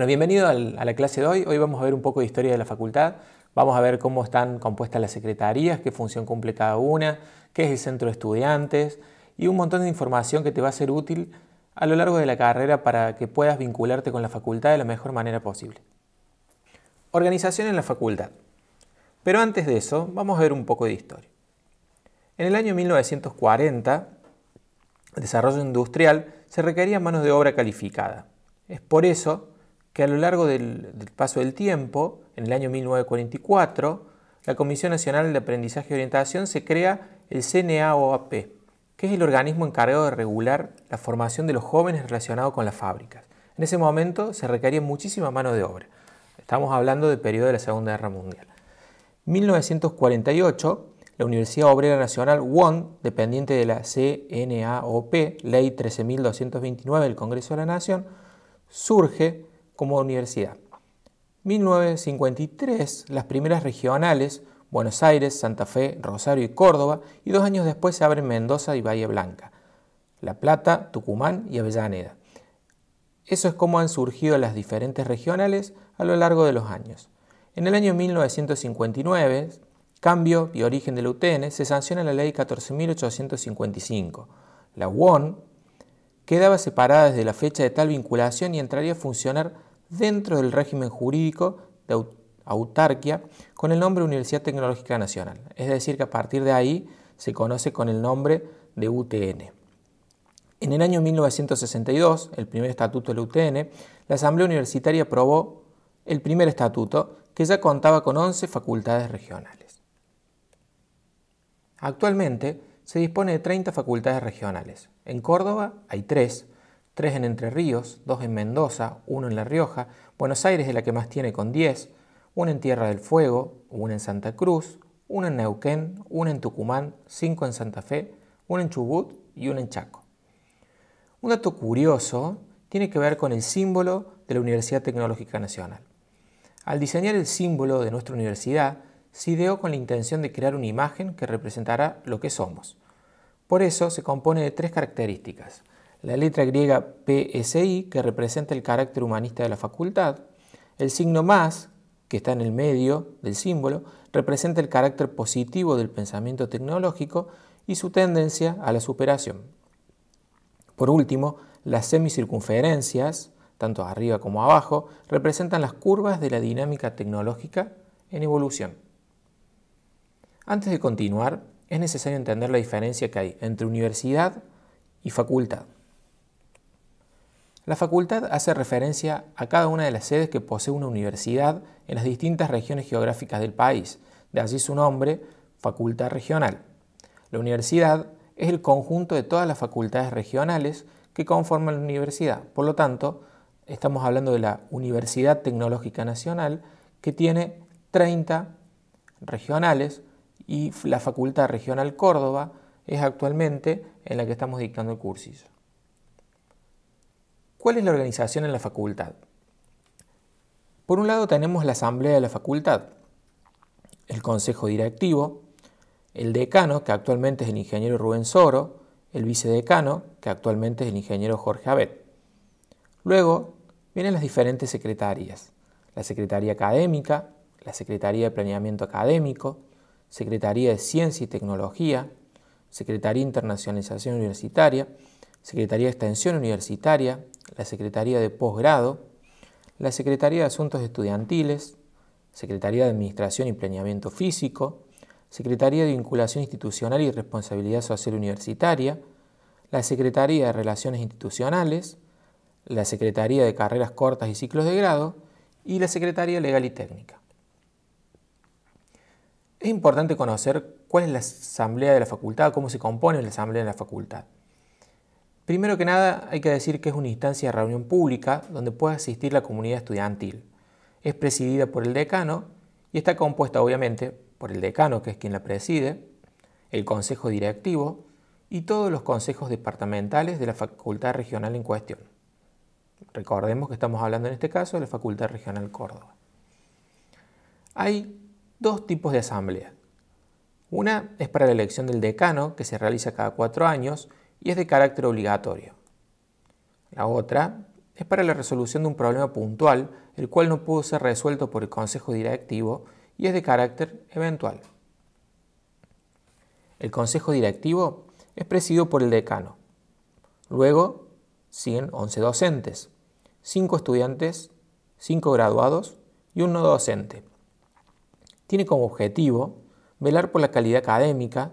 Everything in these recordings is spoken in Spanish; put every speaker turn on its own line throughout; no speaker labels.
Bueno, bienvenido a la clase de hoy. Hoy vamos a ver un poco de historia de la facultad. Vamos a ver cómo están compuestas las secretarías, qué función cumple cada una, qué es el centro de estudiantes y un montón de información que te va a ser útil a lo largo de la carrera para que puedas vincularte con la facultad de la mejor manera posible. Organización en la facultad. Pero antes de eso, vamos a ver un poco de historia. En el año 1940, el desarrollo industrial se requería manos de obra calificada. Es por eso que a lo largo del, paso del tiempo, en el año 1944, la Comisión Nacional de Aprendizaje y Orientación se crea el CNAOAP, que es el organismo encargado de regular la formación de los jóvenes relacionados con las fábricas. En ese momento se requería muchísima mano de obra. Estamos hablando del periodo de la Segunda Guerra Mundial. 1948, la Universidad Obrera Nacional WON, dependiente de la CNAOP, Ley 13.229 del Congreso de la Nación, surge como universidad. 1953, las primeras regionales, Buenos Aires, Santa Fe, Rosario y Córdoba, y dos años después se abren Mendoza y Valle Blanca, La Plata, Tucumán y Avellaneda. Eso es como han surgido las diferentes regionales a lo largo de los años. En el año 1959, cambio y origen de la UTN, se sanciona la ley 14.855. La UON quedaba separada desde la fecha de tal vinculación y entraría a funcionar dentro del régimen jurídico de autarquía con el nombre Universidad Tecnológica Nacional. Es decir, que a partir de ahí se conoce con el nombre de UTN. En el año 1962, el primer estatuto de la UTN, la Asamblea Universitaria aprobó el primer estatuto que ya contaba con 11 facultades regionales. Actualmente se dispone de 30 facultades regionales. En Córdoba hay 3, 3 en Entre Ríos, dos en Mendoza, uno en La Rioja, Buenos Aires es la que más tiene con 10, 1 en Tierra del Fuego, 1 en Santa Cruz, 1 en Neuquén, 1 en Tucumán, 5 en Santa Fe, 1 en Chubut y 1 en Chaco. Un dato curioso tiene que ver con el símbolo de la Universidad Tecnológica Nacional. Al diseñar el símbolo de nuestra universidad, se ideó con la intención de crear una imagen que representará lo que somos. Por eso se compone de tres características la letra griega PSI, que representa el carácter humanista de la facultad, el signo más, que está en el medio del símbolo, representa el carácter positivo del pensamiento tecnológico y su tendencia a la superación. Por último, las semicircunferencias, tanto arriba como abajo, representan las curvas de la dinámica tecnológica en evolución. Antes de continuar, es necesario entender la diferencia que hay entre universidad y facultad. La facultad hace referencia a cada una de las sedes que posee una universidad en las distintas regiones geográficas del país, de allí su nombre, Facultad Regional. La universidad es el conjunto de todas las facultades regionales que conforman la universidad. Por lo tanto, estamos hablando de la Universidad Tecnológica Nacional, que tiene 30 regionales y la Facultad Regional Córdoba es actualmente en la que estamos dictando el cursillo. ¿Cuál es la organización en la facultad? Por un lado tenemos la asamblea de la facultad, el consejo directivo, el decano, que actualmente es el ingeniero Rubén Soro, el vicedecano, que actualmente es el ingeniero Jorge Abed. Luego vienen las diferentes secretarías, la Secretaría Académica, la Secretaría de Planeamiento Académico, Secretaría de Ciencia y Tecnología, Secretaría de Internacionalización Universitaria Secretaría de Extensión Universitaria, la Secretaría de Posgrado, la Secretaría de Asuntos Estudiantiles, Secretaría de Administración y Planeamiento Físico, Secretaría de Vinculación Institucional y Responsabilidad Social Universitaria, la Secretaría de Relaciones Institucionales, la Secretaría de Carreras Cortas y Ciclos de Grado y la Secretaría Legal y Técnica. Es importante conocer cuál es la asamblea de la facultad, cómo se compone la asamblea de la facultad. Primero que nada, hay que decir que es una instancia de reunión pública donde puede asistir la comunidad estudiantil. Es presidida por el decano y está compuesta obviamente por el decano, que es quien la preside, el consejo directivo y todos los consejos departamentales de la facultad regional en cuestión. Recordemos que estamos hablando en este caso de la Facultad Regional Córdoba. Hay dos tipos de asamblea. Una es para la elección del decano, que se realiza cada cuatro años y es de carácter obligatorio. La otra es para la resolución de un problema puntual, el cual no pudo ser resuelto por el Consejo Directivo y es de carácter eventual. El Consejo Directivo es presidido por el decano. Luego siguen 11 docentes, 5 estudiantes, 5 graduados y un no docente. Tiene como objetivo velar por la calidad académica,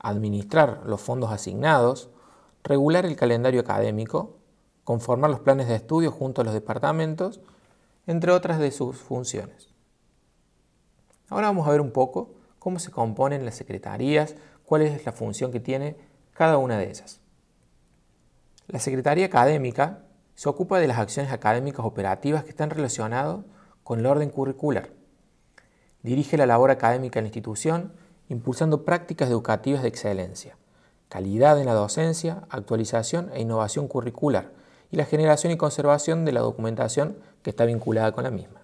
administrar los fondos asignados, regular el calendario académico, conformar los planes de estudio junto a los departamentos, entre otras de sus funciones. Ahora vamos a ver un poco cómo se componen las secretarías, cuál es la función que tiene cada una de ellas. La Secretaría Académica se ocupa de las acciones académicas operativas que están relacionadas con el orden curricular. Dirige la labor académica en la institución, impulsando prácticas educativas de excelencia calidad en la docencia, actualización e innovación curricular y la generación y conservación de la documentación que está vinculada con la misma.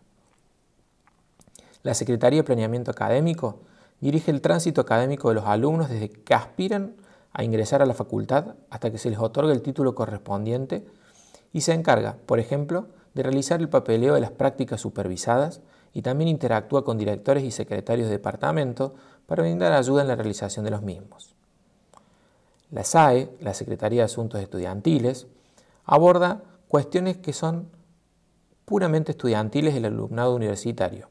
La Secretaría de Planeamiento Académico dirige el tránsito académico de los alumnos desde que aspiran a ingresar a la facultad hasta que se les otorgue el título correspondiente y se encarga, por ejemplo, de realizar el papeleo de las prácticas supervisadas y también interactúa con directores y secretarios de departamento para brindar ayuda en la realización de los mismos. La SAE, la Secretaría de Asuntos Estudiantiles, aborda cuestiones que son puramente estudiantiles del alumnado universitario.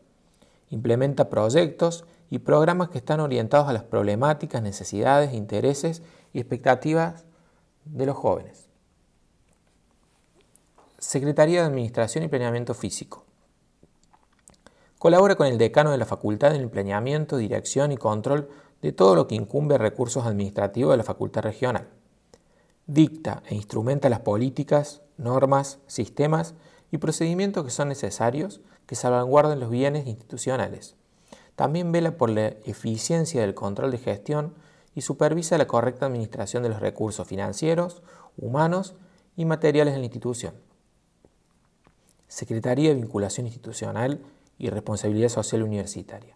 Implementa proyectos y programas que están orientados a las problemáticas, necesidades, intereses y expectativas de los jóvenes. Secretaría de Administración y Planeamiento Físico. Colabora con el decano de la facultad en el planeamiento, dirección y control de todo lo que incumbe a recursos administrativos de la Facultad Regional. Dicta e instrumenta las políticas, normas, sistemas y procedimientos que son necesarios que salvaguarden los bienes institucionales. También vela por la eficiencia del control de gestión y supervisa la correcta administración de los recursos financieros, humanos y materiales de la institución. Secretaría de Vinculación Institucional y Responsabilidad Social Universitaria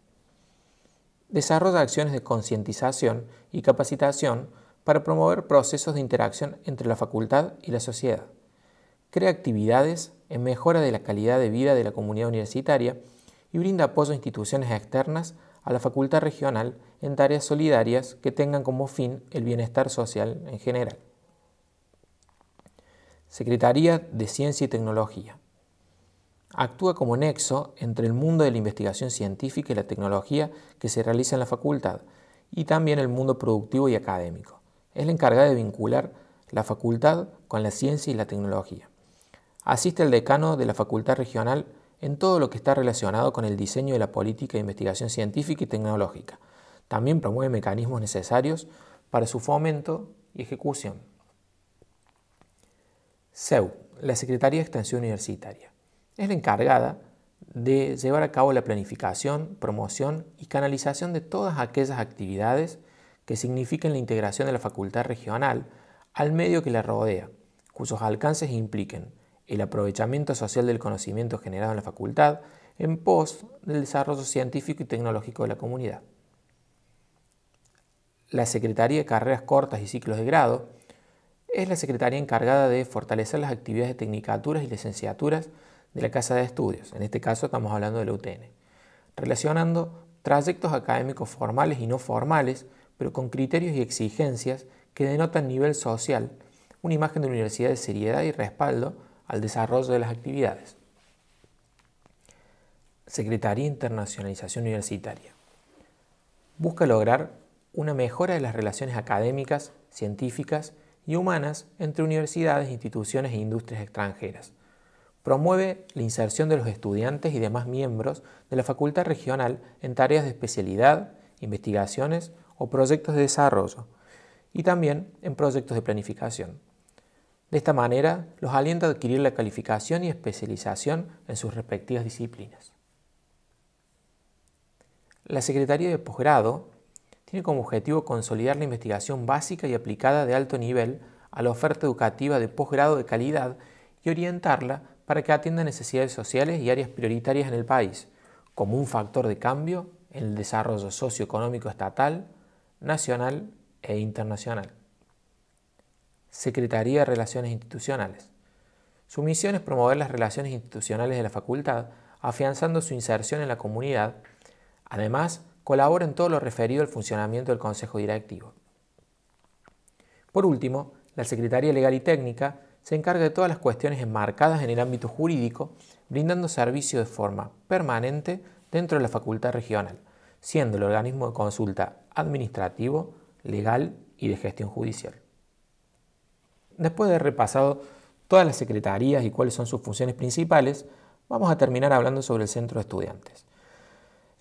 desarrolla acciones de concientización y capacitación para promover procesos de interacción entre la facultad y la sociedad. Crea actividades en mejora de la calidad de vida de la comunidad universitaria y brinda apoyo a instituciones externas a la facultad regional en tareas solidarias que tengan como fin el bienestar social en general. Secretaría de Ciencia y Tecnología. Actúa como nexo entre el mundo de la investigación científica y la tecnología que se realiza en la facultad y también el mundo productivo y académico. Es la encargada de vincular la facultad con la ciencia y la tecnología. Asiste al decano de la facultad regional en todo lo que está relacionado con el diseño de la política de investigación científica y tecnológica. También promueve mecanismos necesarios para su fomento y ejecución. CEU, la Secretaría de Extensión Universitaria es la encargada de llevar a cabo la planificación, promoción y canalización de todas aquellas actividades que signifiquen la integración de la facultad regional al medio que la rodea, cuyos alcances impliquen el aprovechamiento social del conocimiento generado en la facultad en pos del desarrollo científico y tecnológico de la comunidad. La Secretaría de Carreras Cortas y Ciclos de Grado es la secretaría encargada de fortalecer las actividades de tecnicaturas y licenciaturas de la casa de estudios, en este caso estamos hablando de la UTN, relacionando trayectos académicos formales y no formales, pero con criterios y exigencias que denotan nivel social, una imagen de universidad de seriedad y respaldo al desarrollo de las actividades. Secretaría Internacionalización Universitaria. Busca lograr una mejora de las relaciones académicas, científicas y humanas entre universidades, instituciones e industrias extranjeras, Promueve la inserción de los estudiantes y demás miembros de la facultad regional en tareas de especialidad, investigaciones o proyectos de desarrollo, y también en proyectos de planificación. De esta manera, los alienta a adquirir la calificación y especialización en sus respectivas disciplinas. La Secretaría de Posgrado tiene como objetivo consolidar la investigación básica y aplicada de alto nivel a la oferta educativa de posgrado de calidad y orientarla para que atienda necesidades sociales y áreas prioritarias en el país, como un factor de cambio en el desarrollo socioeconómico estatal, nacional e internacional. Secretaría de Relaciones Institucionales. Su misión es promover las relaciones institucionales de la facultad, afianzando su inserción en la comunidad. Además, colabora en todo lo referido al funcionamiento del Consejo Directivo. Por último, la Secretaría Legal y Técnica se encarga de todas las cuestiones enmarcadas en el ámbito jurídico, brindando servicio de forma permanente dentro de la facultad regional, siendo el organismo de consulta administrativo, legal y de gestión judicial. Después de haber repasado todas las secretarías y cuáles son sus funciones principales, vamos a terminar hablando sobre el Centro de Estudiantes.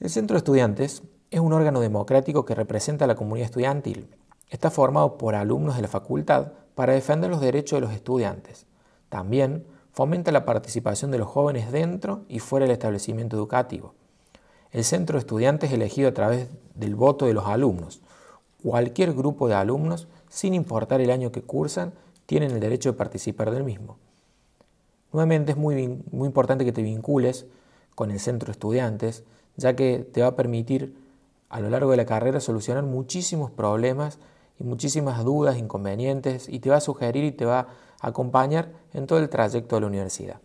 El Centro de Estudiantes es un órgano democrático que representa a la comunidad estudiantil. Está formado por alumnos de la facultad para defender los derechos de los estudiantes. También fomenta la participación de los jóvenes dentro y fuera del establecimiento educativo. El centro de estudiantes es elegido a través del voto de los alumnos. Cualquier grupo de alumnos, sin importar el año que cursan, tienen el derecho de participar del mismo. Nuevamente es muy, muy importante que te vincules con el centro de estudiantes, ya que te va a permitir a lo largo de la carrera solucionar muchísimos problemas y muchísimas dudas, inconvenientes y te va a sugerir y te va a acompañar en todo el trayecto de la universidad.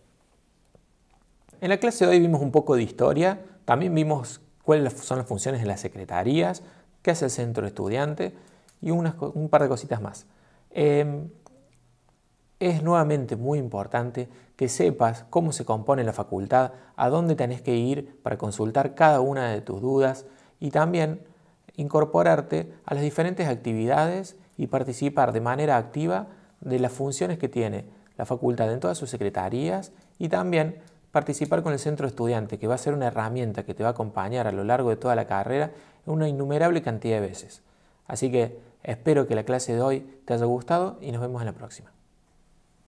En la clase de hoy vimos un poco de historia, también vimos cuáles son las funciones de las secretarías, qué hace el centro estudiante y un par de cositas más. Em, es nuevamente muy importante que sepas cómo se compone la facultad, a dónde tenés que ir para consultar cada una de tus dudas y también incorporarte a las diferentes actividades y participar de manera activa de las funciones que tiene la facultad en todas sus secretarías y también participar con el centro estudiante, que va a ser una herramienta que te va a acompañar a lo largo de toda la carrera una innumerable cantidad de veces. Así que espero que la clase de hoy te haya gustado y nos vemos en la próxima.